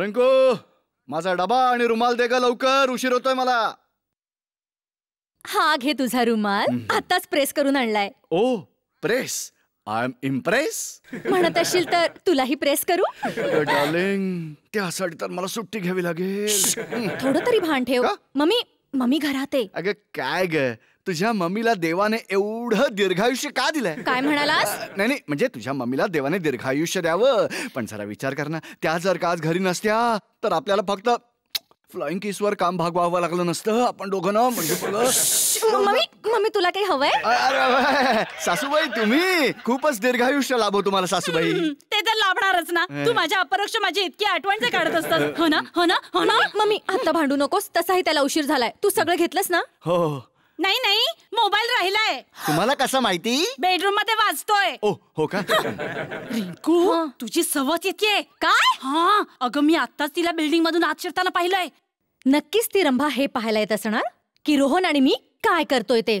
रंको माझा डबा आणि रुमाल दे का लवकर उशीर होतोय मला हा घे तुझा रुमाल आताच प्रेस करून आणलाय oh press I am impress म्हणत असेल तर तुलाही प्रेस करू डार्लिंग त्यासाठी तर मला सुट्टी घ्यावी लागेल थोडं तरी भान ठेव मम्मी मम्मी घरात आहे अगं काय ग तुझ्या मम्मीला देवाने एवढं दीर्घायुष्य का दिलंय काय म्हणाला नाही नाही म्हणजे तुझ्या मम्मीला देवाने दीर्घायुष्य द्यावं पण जरा विचार कर ना त्या जर का आज घरी नसत्या तर आपल्याला फक्त फ्लाइंग वर काम भागवावं लागलं नसतं आपण दोघं म्हणजे मम्मी तुला काही हवंय सासूबाई तुम्ही खूपच दीर्घायुष्य लाभो तुम्हाला सासूबाई ते तर लाभणारच ना तू माझ्या अपरक्ष माझी इतकी आठवण काढत असतात हो ना हो ना हो ना मम्मी आता भांडू नकोस तसाही त्याला उशीर झालाय तू सगळं घेतलंस ना हो, हो, हो. नाही नाही मोबाईल राहिलाय तुम्हाला कसं माहिती बेडरूम मध्ये वाजतोय ओ हो का रिंकू तुझी सवत येते काय हा अगं मी आताच तिला बिल्डिंग मधून आत शिरताना पाहिलंय नक्कीच ती रंभा हे पाहायला येत असणार की रोहन आणि मी काय करतोय ते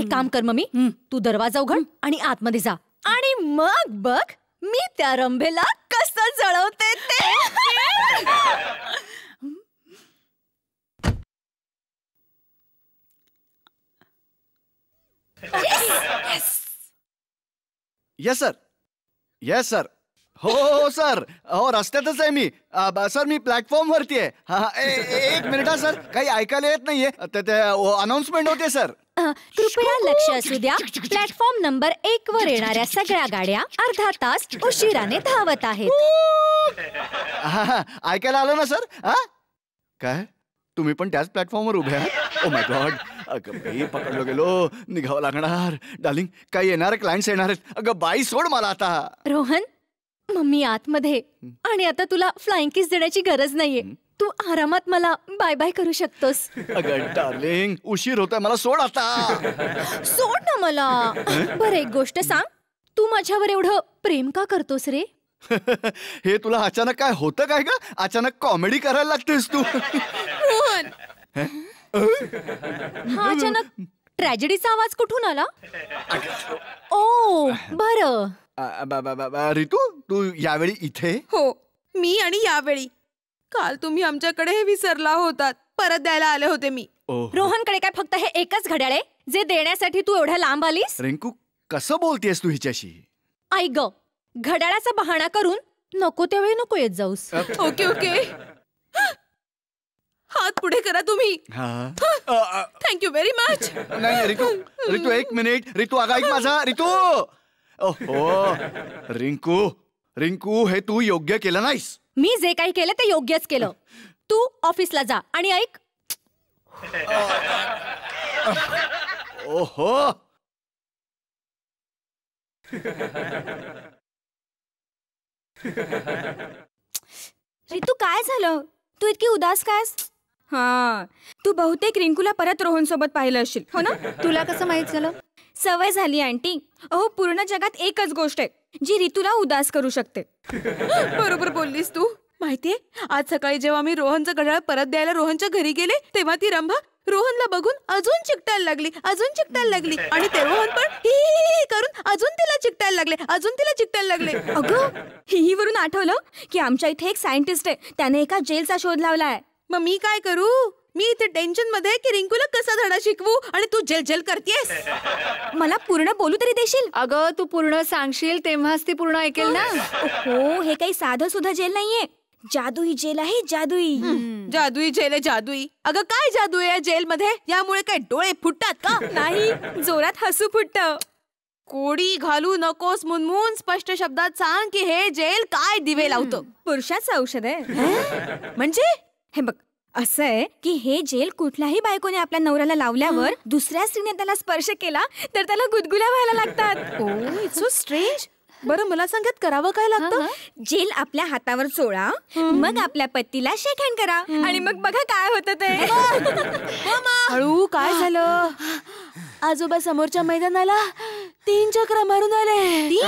एक काम कर मी तू दरवाजा उघड आणि आतमध्ये जा आणि मग बघ मी त्या रंभेला कसं जळवते ते यस सर यस सर हो सर हो रस्त्यातच आहे मी सर मी प्लॅटफॉर्म वरती आहे एक मिनिट सर काही ऐकायला येत नाहीये अनाउन्समेंट होते सर कृपया लक्ष असू द्या प्लॅटफॉर्म नंबर एक वर येणाऱ्या सगळ्या गाड्या अर्धा तास उशिराने धावत आहेत ऐकायला आलं ना सर हा काय तुम्ही पण त्याच प्लॅटफॉर्मवर उभे आहात ओ माय गॉड अगं बाई पकडलो गेलो निघावं लागणार डार्लिंग काही येणार क्लायंट्स येणार आहेत अगं बाई सोड मला आता रोहन मम्मी आतमध्ये आणि आता तुला फ्लाइंग किस देण्याची गरज नाहीये तू आरामात मला बाय बाय करू शकतोस अगं डार्लिंग उशीर होतोय मला सोड आता सोड ना मला बरं एक गोष्ट सांग तू माझ्यावर एवढं प्रेम का करतोस रे हे तुला अचानक काय होतं काय का अचानक कॉमेडी करायला लागतेस तू रोहन हा अचानक ट्रॅजेडीचा आवाज कुठून आला ओ बर बाबा रितू तू यावेळी इथे हो मी आणि यावेळी काल तुम्ही आमच्याकडे हे विसरला होतात परत द्यायला आले होते मी रोहनकडे काय फक्त हे एकच घड्याळ आहे जे देण्यासाठी तू एवढ्या लांब आलीस रिंकू कसं बोलतेस तू हिच्याशी ऐक ग घड्याळाचा बहाणा करून नको त्यावेळी नको येत जाऊस ओके ओके हात पुढे करा तुम्ही यू व्हेरी मच नाही रितू रितू एक मिनिट रितू आगा एक माझा रितू ओहो रिंकू रिंकू हे तू योग्य केलं नाहीस मी जे काही केलं ते योग्यच केलं तू ऑफिसला जा आणि ऐक ओहो रितू काय झालं तू इतकी उदास कायस हा तू बहुतेक रिंकूला परत रोहन सोबत पाहिलं असेल हो ना तुला कसं माहित झालं सवय झाली आंटी अहो पूर्ण जगात एकच गोष्ट आहे जी ऋतूला उदास करू शकते बरोबर बोललीस तू माहितीये आज सकाळी जेव्हा मी रोहनचं घड्याळ परत द्यायला रोहनच्या घरी गेले तेव्हा ती रंभा रोहनला बघून अजून चिकटायला लागली अजून चिकटायला लागली आणि ते रोहन पण करून अजून तिला चिकटायला लागले अजून तिला चिकटायला लागले अगं हिही वरून आठवलं की आमच्या इथे एक सायंटिस्ट आहे त्याने एका जेलचा शोध लावलाय मग मी काय करू मी इथे टेन्शन मध्ये की रिंकूला कसा धडा शिकवू आणि तू जल जल करतेस मला पूर्ण बोलू तरी देशील अगं तू पूर्ण सांगशील तेव्हाच ती पूर्ण ऐकेल ना हो हे काही साधं सुद्धा जेल नाहीये जादुई जेल आहे जादुई हम्म. जादुई जेल आहे जादुई अगं काय जादू आहे या जेल मध्ये यामुळे काय डोळे फुटतात का नाही जोरात हसू फुटत कोडी घालू नकोस मुनमुन स्पष्ट शब्दात सांग की हे जेल काय दिवे लावतं हम्म. पुरुषाचं औषध आहे म्हणजे हे बघ असं आहे की हे जेल कुठल्याही बायकोने आपल्या नवऱ्याला लावल्यावर दुसऱ्या स्त्रीने त्याला स्पर्श केला तर त्याला गुदगुल्या व्हायला लागतात ओ इट्स सो स्ट्रेंज बरं मला सांगत करावं काय लागतं जेल आपल्या हातावर चोळा मग आपल्या पतीला शेक हँड करा आणि मग बघा काय होतं ते हळू काय झालं आजोबा समोरच्या मैदानाला तीन चक्र मारून आले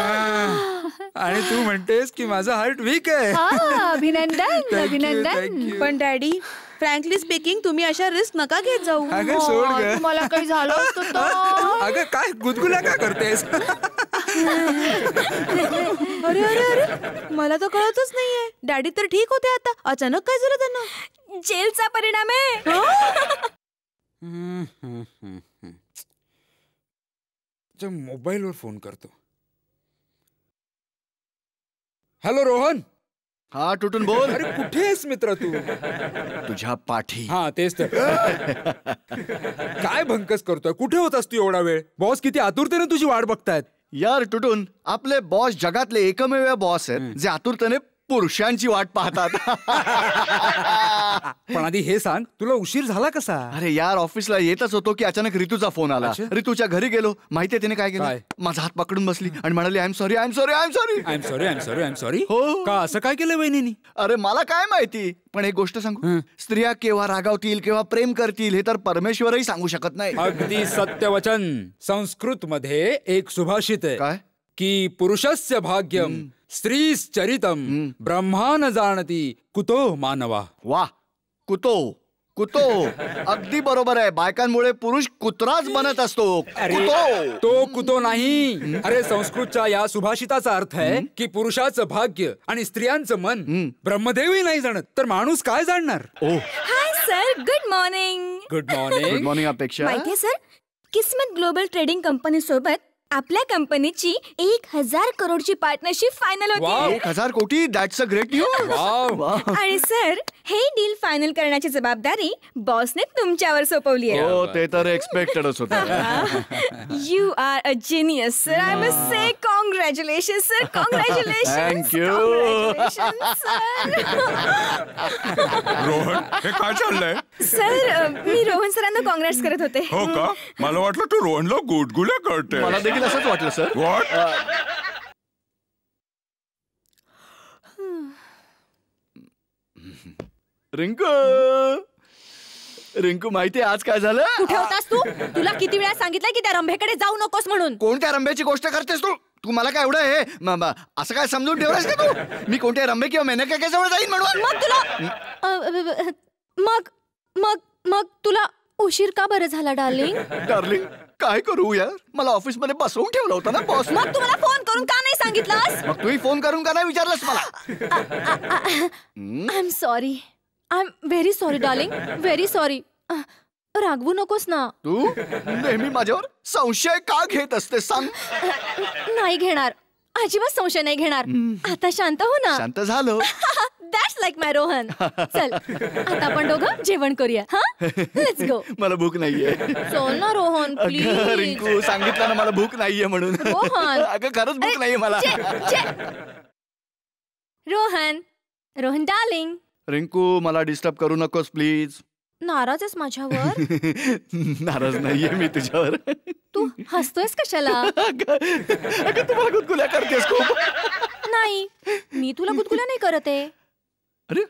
आणि तू म्हणतेस की माझा हार्ट वीक आहे अभिनंदन अभिनंदन पण डॅडी फ्रँकली स्पीकिंग तुम्ही अशा रिस्क नका घेत जाऊ तुम्हाला काही झालं अगं काय गुदगुला का करतेस अरे अरे अरे मला तर कळतच नाहीये डॅडी तर ठीक होते आता अचानक काय झालं त्यांना जेलचा परिणाम आहे अच्छा मोबाइल फोन कर हॅलो रोहन हा तुटून बोल अरे कुठे आहेस मित्र तू तुझ्या पाठी हा तेच तर काय भंकस करतोय कुठे होतास तू एवढा वेळ बॉस किती आतुरतेने तुझी वाट बघतायत यार तुटून आपले बॉस जगातले एकमेव बॉस आहेत हम्म. जे आतुरतेने पुरुषांची वाट पाहतात पण आधी हे सांग तुला उशीर झाला कसा अरे यार ऑफिसला येतच होतो की अचानक रितूचा फोन आला रितूच्या घरी गेलो माहितीये तिने काय केलं माझा हात पकडून बसली आणि म्हणाली I am sorry I am sorry I am sorry I am sorry I am sorry I am sorry हो का असं काय केलं वहिनी अरे मला काय माहिती पण एक गोष्ट सांगू स्त्रिया केव्हा रागावतील केव्हा प्रेम करतील हे तर परमेश्वरही सांगू शकत नाही अगदी सत्यवचन संस्कृत मध्ये एक सुभाषित आहे की पुरुषस्य भाग्यम चरितम ब्रह्मा न जाणती कुतो मानवा वा कुतो कुतो अगदी बरोबर आहे बायकांमुळे पुरुष कुत्राच बनत असतो कुतो तो कुतो नाही अरे संस्कृतच्या या सुभाषिताचा अर्थ आहे की पुरुषाचं भाग्य आणि स्त्रियांचं मन ब्रह्मदेवी नाही जाणत तर माणूस काय जाणणार hi sir good morning good morning good morning Apeksha sir Kismat global trading company सोबत आपल्या कंपनीची एक हजार करोडची पार्टनरशिप फायनल होती एक हजार कोटी दॅट्स अ ग्रेट न्यूज आणि सर हे डील फायनल करण्याची जबाबदारी बॉसने तुमच्यावर सोपवली आहे oh, ते तर एक्सपेक्टेडच होतं you are a genius sir I must say congratulation sir congratulation thank Rohan हे काय चाललंय सर मी रोहन सरांना कॉंग्रॅट्स करत होते हो का मला वाटलं तू रोहनला गुडगुल्या करते मला देखील असंच वाटलं सर रिंकू रिंकू माहितीये आज काय झालं कुठे होतास तू तुला किती वेळा सांगितलं की त्या रंभेकडे जाऊ नकोस म्हणून कोणत्या रंभेची गोष्ट करतेस तू तू मला काय एवढं हे असं काय समजून ठेवलंस का तू मी कोणत्या रंभे किंवा मेनका काय जवळ जाईन म्हणून मग तुला मग मग मग तुला उशीर का बरं झाला डार्लिंग डार्लिंग काय करू यार मला ऑफिस मध्ये बसवून ठेवलं होतं ना बॉस मग तुम्हाला फोन करून का नाही सांगितलंस मग तुम्ही फोन करून का नाही विचारलंस मला I am sorry I am very sorry darling very sorry रागवू नकोस ना तू नेहमी माझ्यावर संशय का घेत असते सांग नाही घेणार अजिबात संशय नाही घेणार हम्म. आता शांत हो ना शांत झालो दॅट्स लाईक माय रोहन चल आता आपण दोघं जेवण करूया हा लेट्स गो मला भूक नाहीये चल ना रोहन प्लीज रिंकू सांगितलं ना मला भूक नाहीये म्हणून रोहन अगं खरंच भूक नाहीये मला रोहन रोहन डार्लिंग रिंकू मला डिस्टर्ब करू नकोस प्लीज नाराज आहेस माझ्यावर नाराज नाहीये मी तुझ्यावर तू हसतोयस कशाला अगं तुम्हाला गुदगुल्या करतेस खूप नाही मी तुला गुदगुल्या नाही करत आहे अरे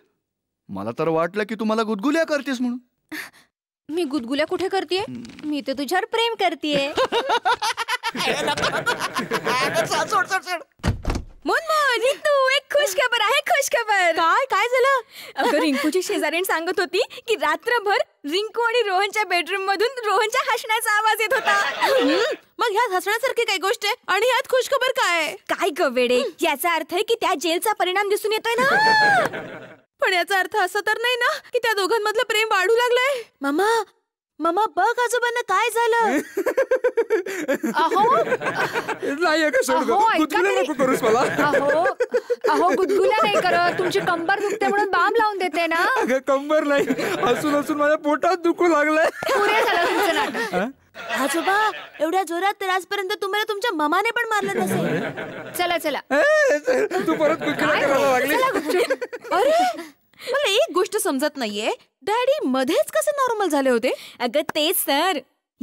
मला तर वाटलं की तुम्हाला गुदगुल्या करतेस म्हणून मी गुदगुल्या कुठे करते हम्म. मी तर तुझ्यावर प्रेम करते तू एक खुश खबर आहे खुश खबर काय काय झालं अगं रिंकूची शेजारीण सांगत होती की रात्रभर रिंकू आणि रोहनच्या बेडरूम मधून रोहनच्या हसण्याचा आवाज येत होता हम्म. मग ह्यात हसण्यासारखी काय गोष्ट आहे आणि ह्यात खबर काय काय ग याचा अर्थ आहे की त्या जेलचा परिणाम दिसून येतोय ना पण याचा अर्थ असा तर नाही ना की त्या दोघांमधलं प्रेम वाढू लागलंय मामा मामा बघ आजोबांना काय झालं अहो नाही अगं करूस मला अहो अहो गुदगुल्या नाही कर तुमची कंबर दुखते म्हणून बाम लावून देते ना अगं कंबर नाही असून असून माझ्या पोटात दुखू लागलंय पुरे झालं तुमचं नाटक आजोबा एवढ्या जोरात तर आजपर्यंत तुम्हाला तुमच्या मामाने पण मारलं नसेल चला चला तू परत गुदगुल्या करायला लागली अरे समजत नाहीये डॅडी मध्येच कसे नॉर्मल झाले होते अगं तेच सर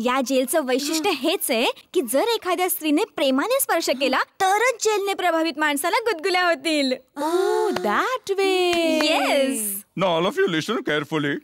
या जेलचं वैशिष्ट्य हेच आहे की जर एखाद्या स्त्रीने प्रेमाने स्पर्श केला तरच जेलने प्रभावित माणसाला गुदगुल्या होतील that way yes Now, all of you listen carefully.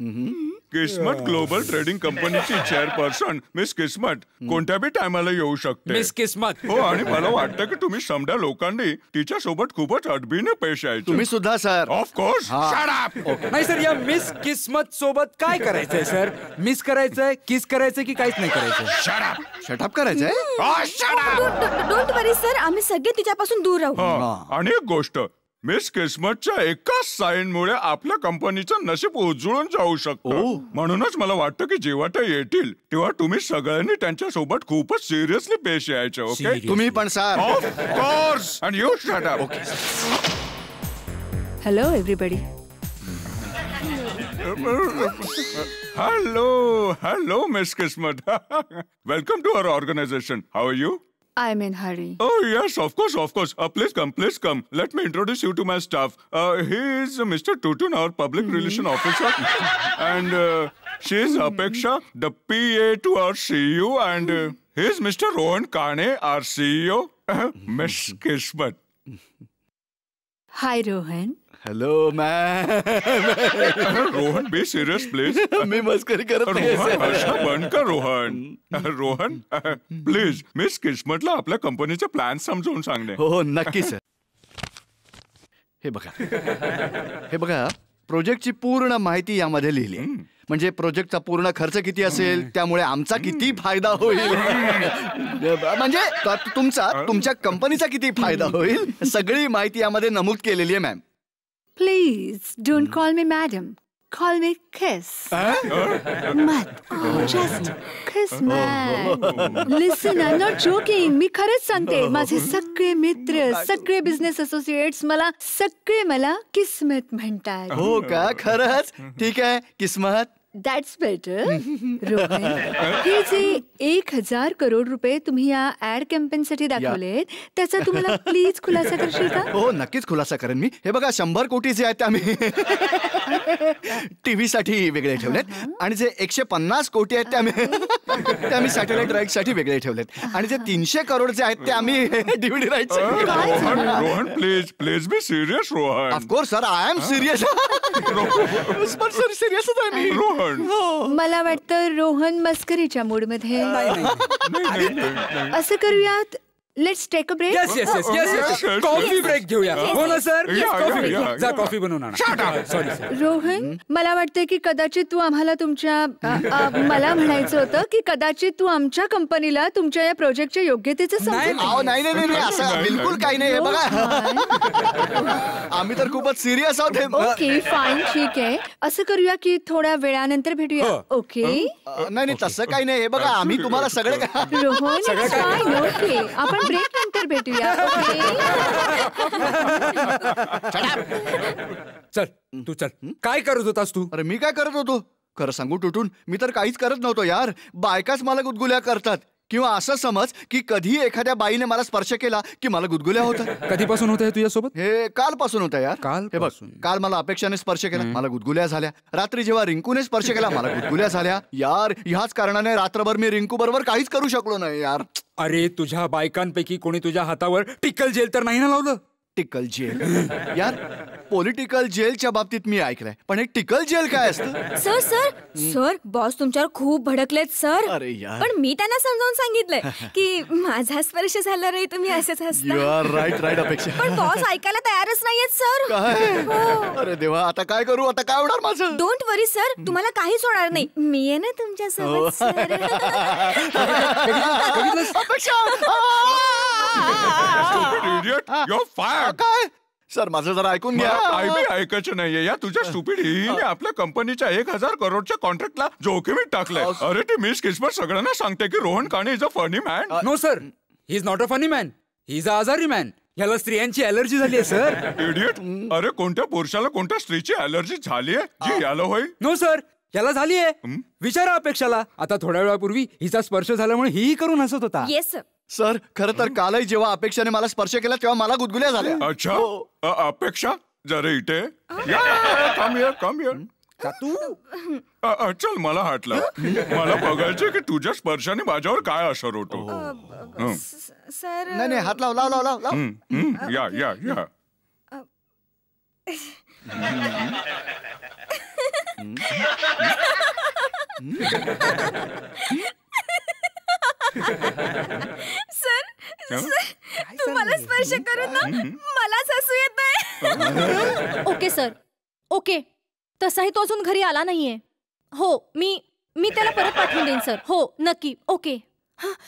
Kismat global trading कंपनीची चेअरपर्सन मिस किस्मत कोणत्या बी टायमाला येऊ शकते मिस किस्मत हो आणि मला वाटतं की तुम्ही समजा लोकांनी तिच्या सोबत खूपच अडबीने पैसे आहेत तुम्ही सुद्धा सर ऑफकोर्स नाही सर या मिस किस्मत सोबत काय करायचंय सर मिस करायचंय किस करायचंय की काहीच नाही करायचंय करायचं शटअप करायचंय डोंट वरी सर आम्ही सगळे तिच्यापासून दूर राहू आणि एक गोष्ट मिस क्रिसमसच्या एकाच साईनमुळे आपल्या कंपनीचं नशीब उजळून जाऊ शकतो म्हणूनच मला वाटतं की जेव्हा ते येतील तेव्हा तुम्ही सगळ्यांनी त्यांच्या सोबत खूपच सिरियसली पेश यायचं ओके तुम्ही पण sir course and you shut up okay hello everybody hello hello miss Christmas welcome to our organisation how are you I'm in hurry. Oh, yes, of course, of course. Uh, please come, please come. Let me introduce you to my staff. Uh, he is Mr. Tutun, our public mm. relation officer. and uh, she is hmm. Apeksha, the PA to our CEO. And uh, he is Mr. Rohan Kane, our CEO. Uh-huh. Hmm. Miss Kismet. Hi, Rohan. Hello ma'am Rohan be serious please मी मस्करी करत रोहन का Rohan Rohan please miss किस्मतला आपल्या कंपनीचे plan समजावून सांगणे हो नक्की सर हे बघा हे बघा प्रोजेक्टची पूर्ण माहिती यामध्ये लिहिली आहे. हम्म. म्हणजे प्रोजेक्टचा पूर्ण खर्च किती असेल हम्म. त्यामुळे आमचा हम्म. किती फायदा होईल म्हणजे त- तुमचा तुमच्या कंपनीचा किती फायदा होईल सगळी माहिती यामध्ये नमूद केलेली आहे ma'am please don't call me madam call me Kismat, just kiss oh. man. Listen, I'm not joking मी खरच सांगते माझे सगळे मित्र सगळे बिझनेस असोसिएट्स मला सगळे मला किस्मत म्हणतात हो का खरच ठीक आहे किस्मत दॅट्स बेटर रोहन हे जे एक हजार करोड रुपये तुम्ही या ऍड कॅम्पेनसाठी दाखवलेत त्याचा तुम्हाला प्लीज खुलासा करशील का हो नक्कीच खुलासा करेन मी हे बघा शंभर कोटी जे आहेत ते आम्ही टीव्ही साठी वेगळे ठेवलेत आणि जे एकशे पन्नास कोटी आहेत ते आम्ही ते आम्ही सॅटेलाइट राईट साठी वेगळे ठेवलेत आणि जे तीनशे करोड जे आहेत ते आम्ही DVD right Rohan please please be serious Rohan of course sir I am serious sir सिरियसच आहे मी हो. मला वाटतं रोहन मस्करीच्या मूडमध्ये असं करूयात let's take a break yes yes yes yes coffee break घेऊया हो ना सर कॉफी जा कॉफी बनवून आणा सॉरी रोहन मला वाटतं की कदाचित तू आम्हाला तुमच्या मला म्हणायचं होतं की कदाचित तू आमच्या कंपनीला तुमच्या या प्रोजेक्टच्या योग्यतेचं समजून नाही नाही नाही असं बिलकुल काही नाही बघा आम्ही तर खूपच सिरियस आहोत ओके फाईन ठीक आहे असं करूया की थोड्या वेळानंतर भेटूया ओके नाही नाही तसं काही नाही बघा आम्ही तुम्हाला सगळे रोहन ओके आपण ब्रेक नंतर भेटूया चल तू चल काय करत होतास तू अरे मी काय करत होतो खरं सांगू तुटून मी तर काहीच करत नव्हतो यार बायकाच मला गुदगुल्या करतात किंवा असं समज की कधी एखाद्या बाईने मला स्पर्श केला की मला गुदगुल्या होतात कधीपासून होत आहे तुझ्यासोबत हे कालपासून होतं यार काल हे बघ काल मला अपेक्षाने स्पर्श केला हम्म. मला गुदगुल्या झाल्या रात्री जेव्हा स्पर्श केला मला गुदगुल्या झाल्या यार ह्याच कारणाने रिंकू बरबर का करू शकलो नाही यार अरे तुझ्या बायकांपैकी कोणी तुझ्या हातावर टिकल जेल तो नहीं ना लवल टिकल जेल यार पॉलिटिकल जेलच्या बाबतीत मी ऐकलंय पण हे टिकल जेल काय असतं सर सर सर बॉस तुमच्यावर खूप भडकलेत सर अरे यार पण मी त्यांना समजावून सांगितलंय की माझा स्पर्श झाला रे तुम्ही असेच राईट राईट अपेक्षा पण बॉस ऐकायला तयारच नाहीयेत सर हो. अरे देवा आता काय करू आता काय होणार माझं डोंट वरी सर तुम्हाला काहीच होणार नाही मी आहे ना तुमच्या सोबत हो. सर अपेक्षा काय सर माझं जरा ऐकून घ्या आय बी ऐकायचं नाहीये या तुझ्या स्टुपिड आपल्या कंपनीच्या एक हजार करोडच्या कॉन्ट्रॅक्टला जोखमीत टाकलंय अरे ती मिस किस्मत सगळ्यांना सांगते की Rohan Kane is a funny man no sir he is not a funny man he is a आजारी मॅन याला स्त्रियांची अलर्जी झाली आहे सर इडियट अरे कोणत्या पुरुषाला कोणत्या स्त्रीची अलर्जी झाली आहे जी याला होईल नो सर याला झाली विचारा अपेक्षाला आता थोड्या वेळापूर्वी हिचा स्पर्श झाल्यामुळे ही करून हसत होता येस सर सर खर तर कालही जेव्हा अपेक्षाने मला स्पर्श केला तेव्हा मला गुदगुल्या झाल्या अच्छा अपेक्षा जरा इथे तू चल मला हात लाव मला बघायचं की तुझ्या स्पर्शाने माझ्यावर काय असर होतो सर नाही हात लाव लाव लाव लाव लाव या या या सर मला स्पर्श करू ना मलाच हसू येत ओके सर ओके तसाही तो अजून घरी आला नाहीये हो मी मी त्याला परत पाठवून देईन सर हो नक्की ओके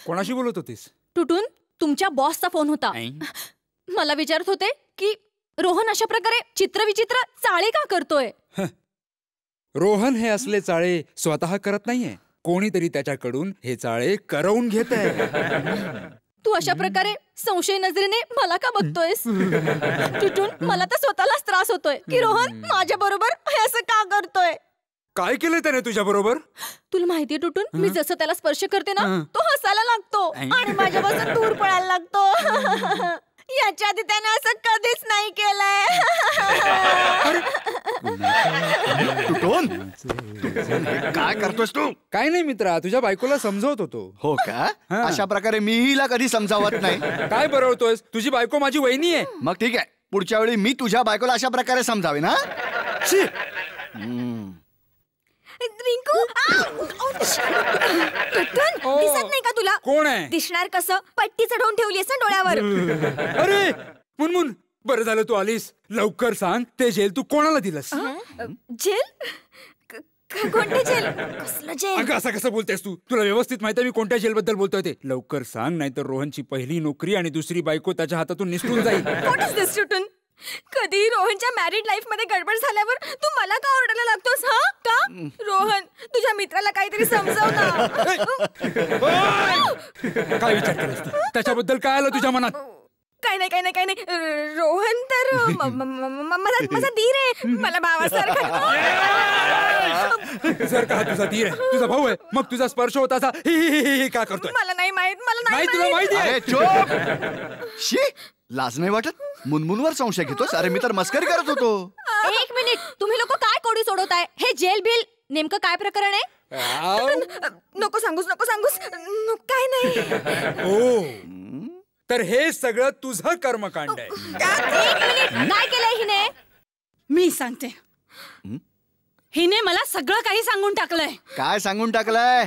कोणाशी बोलत होतीस तुटून तुमच्या बॉसचा फोन होता मला विचारत होते की रोहन अशा प्रकारे चित्रविचित्र चाळे का करतोय रोहन हे असले चाळे स्वतः करत नाहीये कोणीतरी त्याच्याकडून हे चाळे करवून घेत आहे तू अशा प्रकारे संशय नजरेने मला का बघतोयस तुटून मला तर स्वतःलाच त्रास होतोय की रोहन माझ्या बरोबर हे असं का करतोय काय केलं त्याने तुझ्या बरोबर तुला माहितीये टुटून मी जसं त्याला स्पर्श करते ना तो हसायला लागतो आणि माझ्यापासून दूर पडायला लागतो याच्या आधी त्याने असं कधीच नाही केलंय काय करतोस तू काय नाही मित्रा तुझ्या बायकोला समजवत होतो हो का अशा प्रकारे मी हिला कधी समजावत नाही काय बरवतोयस तुझी बायको माझी वहिनी आहे मग ठीक आहे पुढच्या वेळी मी तुझ्या बायकोला अशा प्रकारे समजावेन ना रिंकू दिसत नाही का तुला कोण आहे दिसणार कसं पट्टी चढवून ठेवली असं डोळ्यावर अरे मुनमुन बर झालं तू आलीस लवकर सांग ते जेल तू कोणाला दिलस जेल असं कसं बोलतेस तू तुला व्यवस्थित माहिती आहे मी कोणत्या जेल बद्दल बोलतोय ते लवकर सांग नाहीतर रोहनची पहिली नोकरी आणि दुसरी बायको त्याच्या हातातून निसटून जाईल कधी रोहनच्या मॅरिड लाईफ मध्ये गडबड झाल्यावर तू मला का ओरडायला लागतोस हा का रोहन तुझ्या मित्राला काहीतरी समजाव काय विचार त्याच्याबद्दल काय आलं तुझ्या मनात काय नाही काय नाही काय नाही रोहन तर माझा माझा धीर आहे मला भावासारखा जर का तुझा धीर आहे तुझा भाऊ आहे मग तुझा स्पर्श होत असा ही ही ही का करतोय मला नाही माहित मला नाही तुला माहिती आहे लाज नाही वाटत मुनमुनवर संशय घेतोस अरे मी तर मस्करी करत होतो एक मिनिट तुम्ही लोक काय कोडी सोडवताय हे जेल बिल नेमकं काय प्रकरण आहे नको सांगूस नको सांगूस काय नाही हो तर हे सगळं तुझं कर्मकांड आहे काय केलंय हिने मी सांगते हिने मला सगळं काही सांगून टाकलंय काय सांगून टाकलंय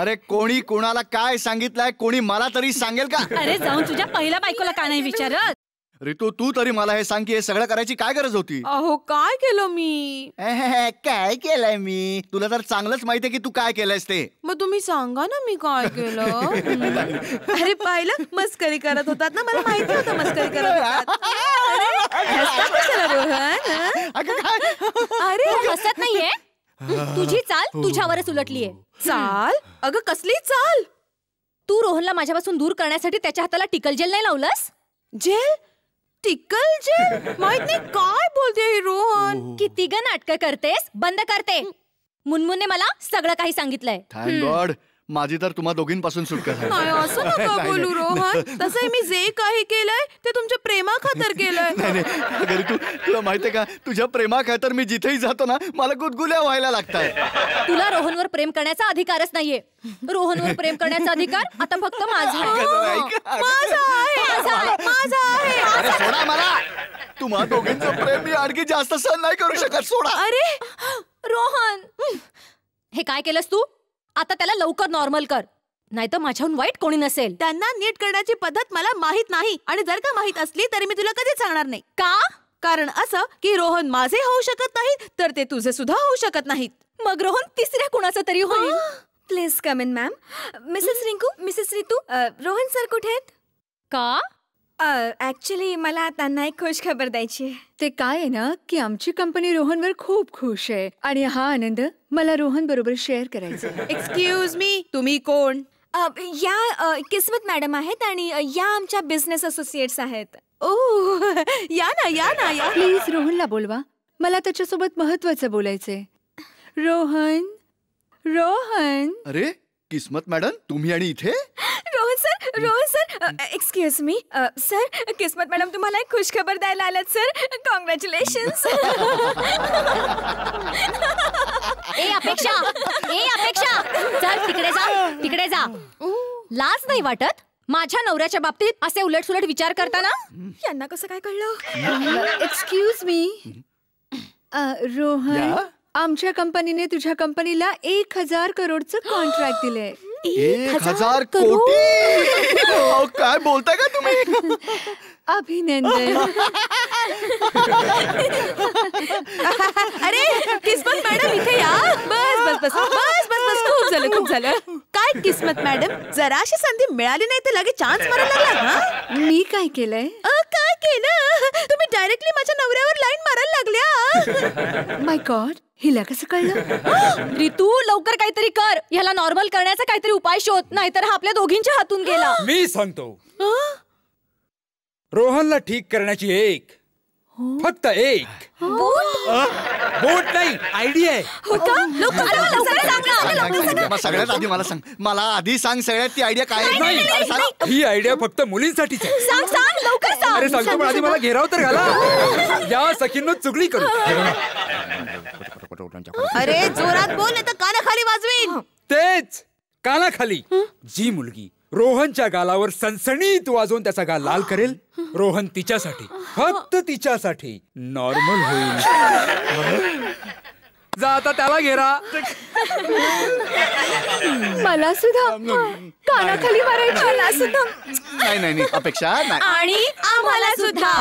अरे कोणी कोणाला काय सांगितलंय कोणी मला तरी सांगेल का अरे जाऊन तुझ्या पहिल्या बायकोला का नाही विचारत रितू तू तरी मला हे सांग की हे सगळं करायची काय गरज होती अहो काय केलं मी काय केलंय मी तुला तर चांगलंच माहितीये की तू काय केलंयस ते मग तुम्ही सांगा ना मी काय केलं अरे पाहिलं मस्करी करत होतात ना मला माहिती होतं मस्करी करत अरे, रोहन अरे हसत नाहीये तुझी चाल हो. तुझ्यावरच उलटलीये चाल अगं कसली चाल तू रोहनला माझ्यापासून दूर करण्यासाठी त्याच्या हाताला टिकल जेल नाही लावलंस जेल टिकल जेल माहितने काय बोलते रोहन किती ग नाटक करतेस बंद करते मुनमुनने मला सगळं काही सांगितलंय थँक गॉड माझी तर तुम्हा दोघींपासून सुटका झाली असं नका बोलू रोहन तसंही मी जे काही केलंय ते तुमच्या प्रेमा खातर केलंय नाही तू तुला माहितीये का तुझ्या प्रेमा खातर मी जिथेही जातो ना मला गुदगुल्या व्हायला लागताय तुला रोहनवर प्रेम करण्याचा अधिकारच नाहीये रोहनवर प्रेम करण्याचा अधिकार आता फक्त माझा माझा मला तुम्हा दोघींचं प्रेम मी आणखी जास्त सहन नाही करू शकत सोडा अरे रोहन हे काय केलंस तू आता त्याला लवकर नॉर्मल कर नाही तर माझ्याहून वाईट कोणी नसेल त्यांना नीट करण्याची पद्धत मला माहित नाही आणि जर का माहित असली तरी मी तुला कधीच सांगणार नाही का कारण असं की रोहन माझे होऊ शकत नाहीत तर ते तुझे सुद्धा होऊ शकत नाहीत मग रोहन तिसऱ्या कुणाचं तरी होईल please come in ma'am Mrs Rinku Mrs Ritu Rohan sir कुठे आहेत का ऍक्च्युली uh, मला त्यांना एक खुश खबर द्यायची ते कंपनी रोहनवर खूप खुश आहे हा आनंद मला रोहन बरोबर शेअर करायचा एक्सक्यूज मी तुम्ही कोण या किस्मत मॅडम आहेत या आमच्या असोसिएट्स या ना या ना या प्लीज रोहनला बोलवा मला त्याच्यासोबत महत्वाचं बोलायचंय रोहन रोहन अरे किस्मत मॅडम तुम्ही आणि Rohan sir Rohan sir excuse me sir Kismat madam तुम्हाला एक खुश खबर सर कॉंग्रॅच्युलेशन्स अपेक्षा ए अपेक्षा चल तिकडे जा तिकडे जा लाज नाही वाटत माझ्या नवऱ्याच्या बाबतीत असे उलटसुलट विचार करताना यांना कसं काय कळलं एक्सक्यूज मी रोहन आमच्या कंपनीने तुझ्या कंपनीला एक हजार करोडचं कॉन्ट्रॅक्ट दिले एक हजार कोटी काय बोलताय का अभिनंदन अरे किस्मत मॅडम इथे या बस बस बस बस बस बस खूप झालं खूप झालं काय किस्मत मॅडम जराशी संधी मिळाली नाही तर लगेच चान्स मारायला लागला हा मी काय केलंय काय केलं तुम्ही डायरेक्टली माझ्या नवऱ्यावर लाईन मारायला लागल्या माय गॉड हिला कसं कळलं रितू लवकर काहीतरी कर ह्याला नॉर्मल करण्याचा काहीतरी उपाय शोध नाहीतर हा आपल्या दोघींच्या हातून गेला मी सांगतो रोहनला ठीक करण्याची एक फक्त एक बूट बूट नाही आयडिया आहे सगळ्यात आधी मला सांग मला आधी सांग सगळ्यात ती आयडिया काय नाही ही आयडिया फक्त मुलींसाठीच आहे अरे सांगतो पण आधी मला घेराव तर घाला या सखींनो चुगली करू अरे जोरात बोल नाही तर कानाखाली वाजवीन तेच कानाखाली जी मुलगी रोहनच्या गालावर सनसणीत वाजवून त्याचा गाल लाल करेल रोहन तिच्यासाठी फक्त तिच्यासाठी नॉर्मल होईल जा आता त्याला घेरा मला सुद्धा कानाखाली मारायची मला सुद्धा नाही नाही अपेक्षा आणि आम्हाला सुद्धा